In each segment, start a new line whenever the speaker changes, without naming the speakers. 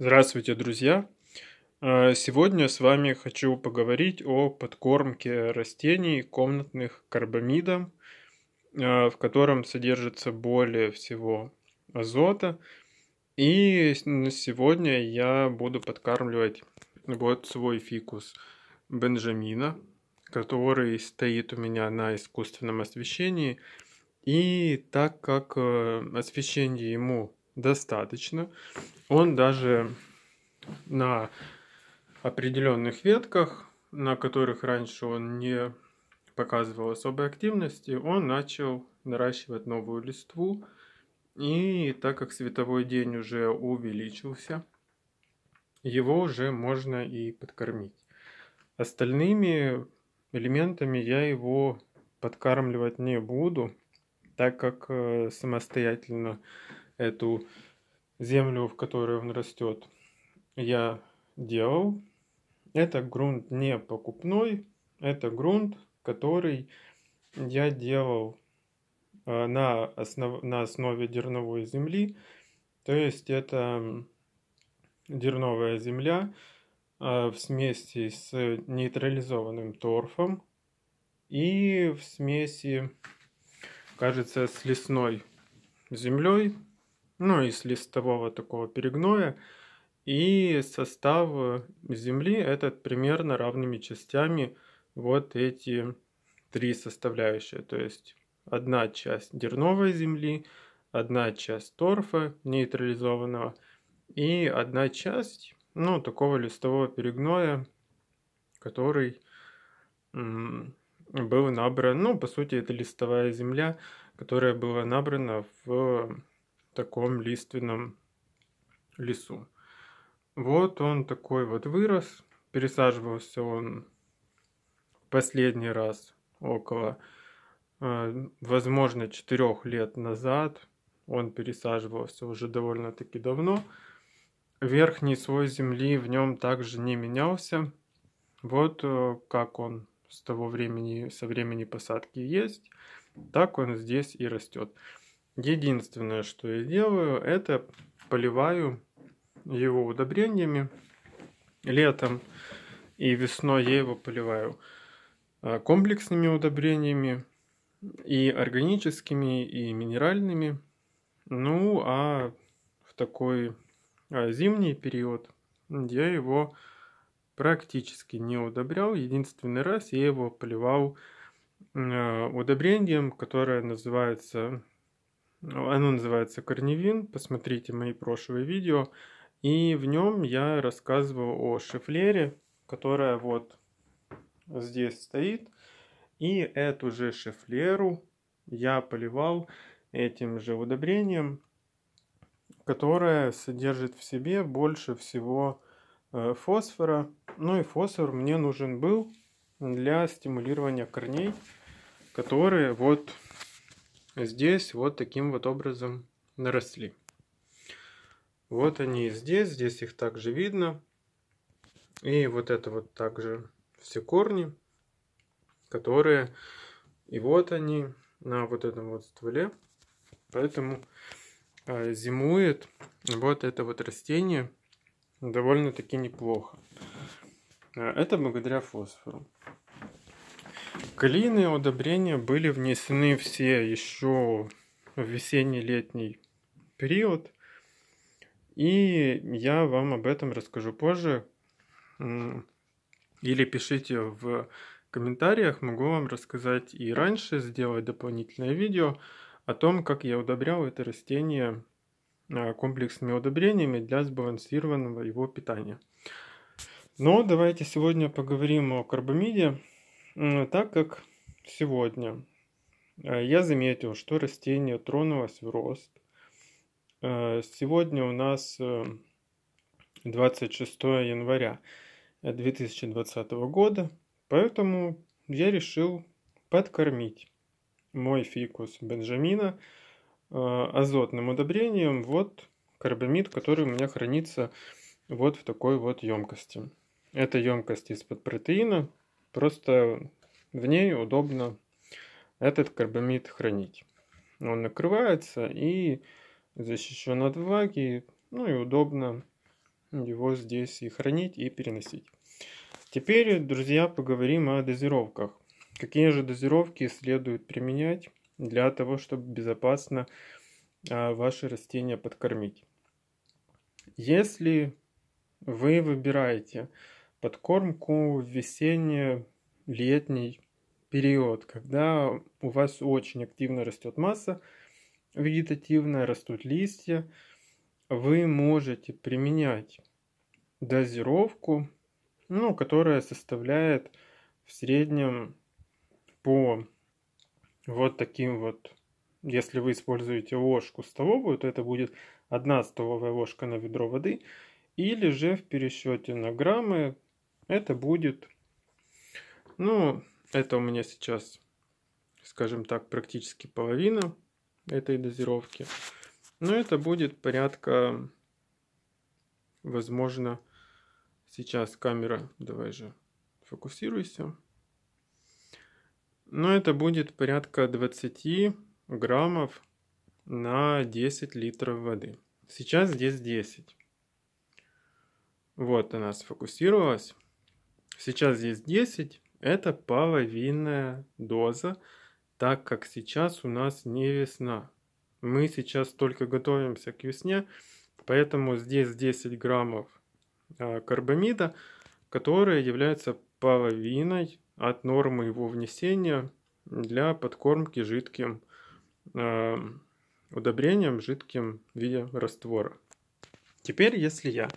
Здравствуйте, друзья! А, сегодня с вами хочу поговорить о подкормке растений комнатных карбамидом, а, в котором содержится более всего азота. И сегодня я буду подкармливать вот свой фикус Бенджамина, который стоит у меня на искусственном освещении. И так как э, освещение ему достаточно. Он даже на определенных ветках, на которых раньше он не показывал особой активности, он начал наращивать новую листву. И так как световой день уже увеличился, его уже можно и подкормить. Остальными элементами я его подкармливать не буду, так как э, самостоятельно эту землю, в которой он растет, я делал. Это грунт не покупной, это грунт, который я делал э, на, основ... на основе дерновой земли. То есть это дерновая земля э, в смеси с нейтрализованным торфом и в смеси, кажется, с лесной землей, ну, из листового такого перегноя, и состав э, земли этот примерно равными частями вот эти три составляющие. То есть одна часть дерновой земли, одна часть торфа нейтрализованного и одна часть, ну, такого листового перегноя, который был набран, ну, по сути, это листовая земля, которая была набрана в таком лиственном лесу. Вот он такой вот вырос. Пересаживался он последний раз около, э, возможно, четырех лет назад. Он пересаживался уже довольно-таки давно. Верхний слой земли в нем также не менялся. Вот э, как он с того времени, со времени посадки есть, так он здесь и растет. Единственное, что я делаю, это поливаю его удобрениями летом и весной я его поливаю э, комплексными удобрениями и органическими, и минеральными. Ну, а в такой а, зимний период я его практически не удобрял. Единственный раз я его поливал э, удобрением, которое называется оно называется «Корневин». Посмотрите мои прошлые видео. И в нем я рассказывал о шифлере, которая вот здесь стоит. И эту же шифлеру я поливал этим же удобрением, которое содержит в себе больше всего э, фосфора. Ну и фосфор мне нужен был для стимулирования корней, которые вот здесь вот таким вот образом наросли. Вот они и здесь, здесь их также видно. И вот это вот также все корни, которые... И вот они на вот этом вот стволе. Поэтому э, зимует вот это вот растение довольно-таки неплохо. А, это благодаря фосфору. Клины удобрения были внесены все еще в весенний-летний период. И я вам об этом расскажу позже. Или пишите в комментариях, могу вам рассказать и раньше, сделать дополнительное видео о том, как я удобрял это растение а, комплексными удобрениями для сбалансированного его питания. Но давайте сегодня поговорим о карбамиде. Так как сегодня э, я заметил, что растение тронулось в рост. Э, сегодня у нас 26 э, января 2020 года, поэтому я решил подкормить мой фикус Бенджамина азотным удобрением. Вот карбамид, который у меня хранится вот в такой вот емкости. Это емкость из-под протеина, Просто в ней удобно этот карбамид хранить. Он накрывается и защищен от влаги, ну и удобно его здесь и хранить, и переносить. Теперь, друзья, поговорим о дозировках. Какие же дозировки следует применять для того, чтобы безопасно а, ваши растения подкормить? Если вы выбираете подкормку в весенний, летний период, когда у вас очень активно растет масса вегетативная, растут листья, вы можете применять дозировку, ну, которая составляет в среднем по вот таким вот, если вы используете ложку столовую, то это будет одна столовая ложка на ведро воды, или же в пересчете на граммы это будет, ну, это у меня сейчас, скажем так, практически половина этой дозировки. Но это будет порядка, возможно, сейчас камера, давай же, фокусируйся. Но это будет порядка 20 граммов на 10 литров воды. Сейчас здесь 10. Вот она сфокусировалась. Сейчас здесь 10, это половинная доза, так как сейчас у нас не весна. Мы сейчас только готовимся к весне, поэтому здесь 10 граммов а, карбамида, которые являются половиной от нормы его внесения для подкормки жидким э, удобрением, жидким в виде раствора. Теперь, если я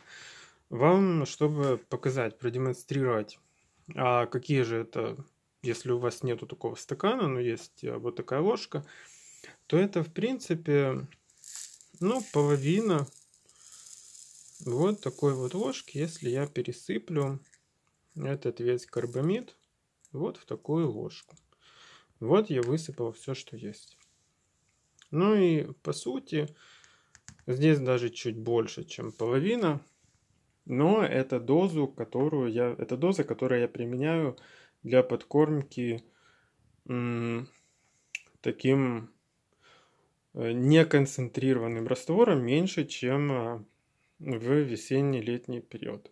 вам, чтобы показать, продемонстрировать, а какие же это, если у вас нету такого стакана, но есть а, вот такая ложка, то это, в принципе, ну, половина вот такой вот ложки, если я пересыплю этот весь карбамид вот в такую ложку. Вот я высыпал все, что есть. Ну и, по сути, здесь даже чуть больше, чем половина но это дозу, которую я, это доза, которую я применяю для подкормки м, таким э, неконцентрированным раствором меньше, чем а, в весенний-летний период.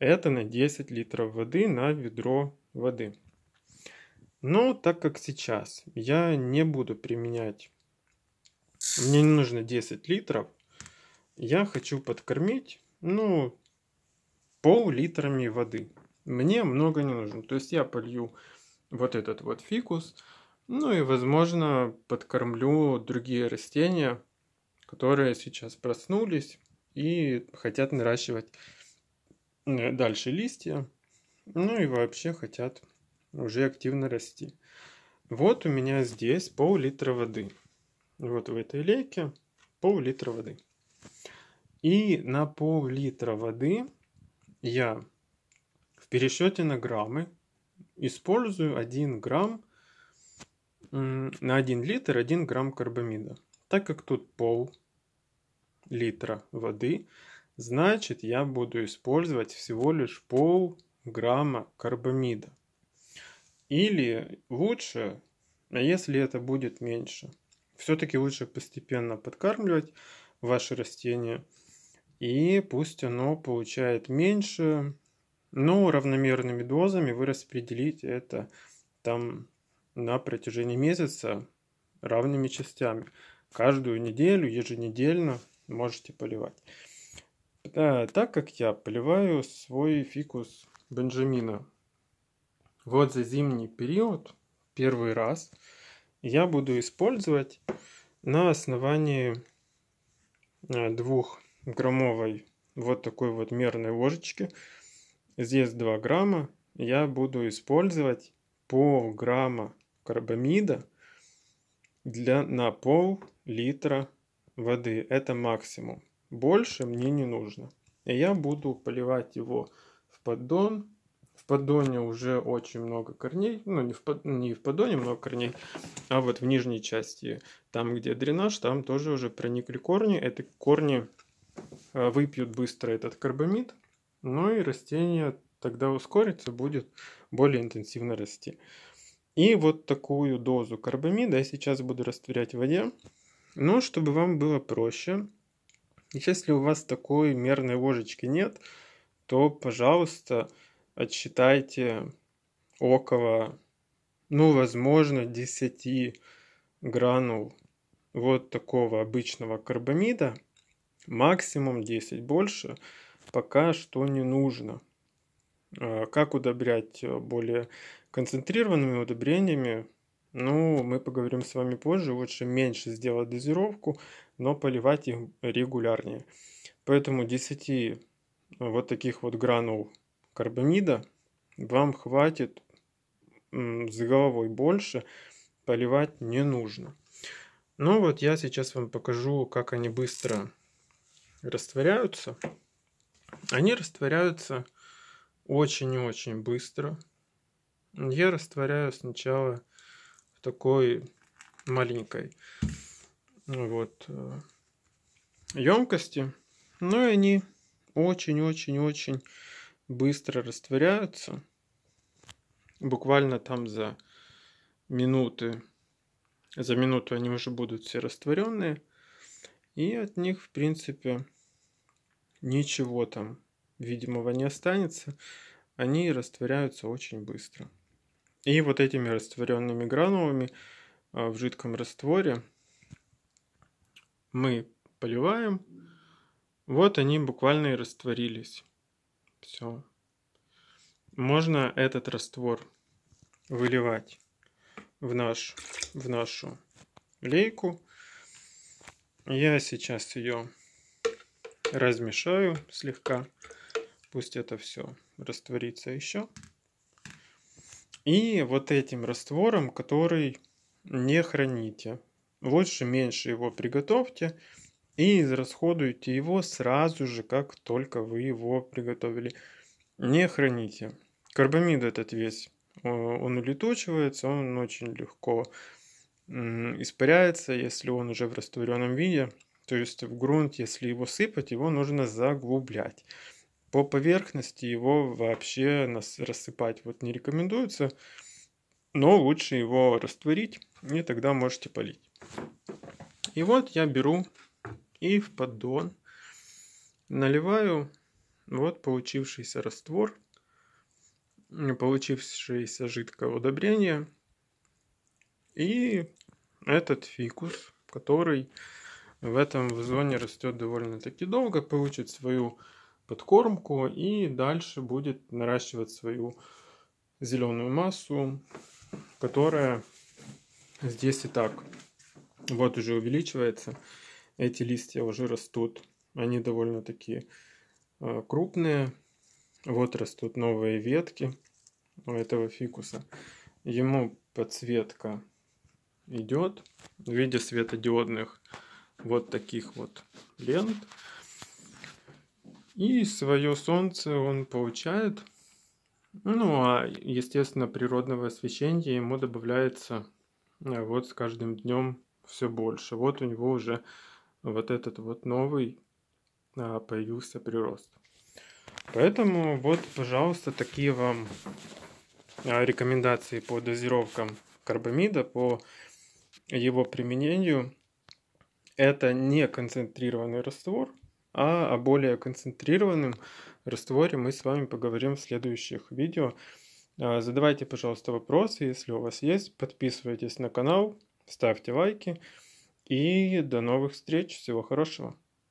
Это на 10 литров воды на ведро воды. Но так как сейчас я не буду применять, мне не нужно 10 литров, я хочу подкормить, ну, пол-литрами воды. Мне много не нужно. То есть я полью вот этот вот фикус, ну и, возможно, подкормлю другие растения, которые сейчас проснулись и хотят наращивать э, дальше листья, ну и вообще хотят уже активно расти. Вот у меня здесь пол-литра воды. Вот в этой лейке пол-литра воды. И на пол-литра воды я в пересчете на граммы использую 1 грамм на 1 литр 1 грамм карбамида. Так как тут пол литра воды, значит я буду использовать всего лишь пол грамма карбамида. Или лучше, а если это будет меньше, все-таки лучше постепенно подкармливать ваши растения – и пусть оно получает меньше, но равномерными дозами вы распределите это там на протяжении месяца равными частями. Каждую неделю, еженедельно можете поливать. Э, так как я поливаю свой фикус Бенджамина. Вот за зимний период, первый раз, я буду использовать на основании э, двух граммовой вот такой вот мерной ложечки. Здесь 2 грамма. Я буду использовать пол грамма карбамида для, на пол литра воды. Это максимум. Больше мне не нужно. И я буду поливать его в поддон. В поддоне уже очень много корней. Ну, не в, под, не в поддоне много корней, а вот в нижней части, там, где дренаж, там тоже уже проникли корни. Это корни Э, выпьют быстро этот карбамид, ну и растение тогда ускорится, будет более интенсивно расти. И вот такую дозу карбамида я сейчас буду растворять в воде. Но ну, чтобы вам было проще, если у вас такой мерной ложечки нет, то, пожалуйста, отсчитайте около, ну, возможно, 10 гранул вот такого обычного карбамида Максимум 10, больше пока что не нужно. А, как удобрять э, более концентрированными удобрениями? Ну, мы поговорим с вами позже. Лучше меньше сделать дозировку, но поливать их регулярнее. Поэтому 10 э, вот таких вот гранул карбамида вам хватит за головой больше, поливать не нужно. Ну вот я сейчас вам покажу, как они быстро растворяются, они растворяются очень и очень быстро. Я растворяю сначала в такой маленькой ну вот э, емкости, но ну, они очень-очень-очень быстро растворяются. Буквально там за минуты, за минуту они уже будут все растворенные. И от них, в принципе, ничего там видимого не останется, они растворяются очень быстро. И вот этими растворенными гранулами а, в жидком растворе мы поливаем. Вот они буквально и растворились. Все. Можно этот раствор выливать в, наш, в нашу лейку. Я сейчас ее размешаю слегка. Пусть это все растворится еще. И вот этим раствором, который не храните. Лучше меньше его приготовьте и израсходуйте его сразу же, как только вы его приготовили. Не храните. Карбамид этот весь, он улетучивается, он очень легко испаряется, если он уже в растворенном виде. То есть в грунт, если его сыпать, его нужно заглублять. По поверхности его вообще рассыпать вот не рекомендуется, но лучше его растворить, и тогда можете полить. И вот я беру и в поддон наливаю вот получившийся раствор, получившееся жидкое удобрение и этот фикус, который в этом в зоне растет довольно-таки долго, получит свою подкормку и дальше будет наращивать свою зеленую массу, которая здесь и так вот уже увеличивается. Эти листья уже растут, они довольно-таки э, крупные. Вот растут новые ветки у этого фикуса. Ему подсветка идет в виде светодиодных вот таких вот лент. И свое солнце он получает. Ну, а, естественно, природного освещения ему добавляется э, вот с каждым днем все больше. Вот у него уже вот этот вот новый а, появился прирост. Поэтому вот, пожалуйста, такие вам а, рекомендации по дозировкам карбамида, по его применению это не концентрированный раствор, а о более концентрированном растворе мы с вами поговорим в следующих видео. А, задавайте, пожалуйста, вопросы, если у вас есть. Подписывайтесь на канал, ставьте лайки. И до новых встреч. Всего хорошего.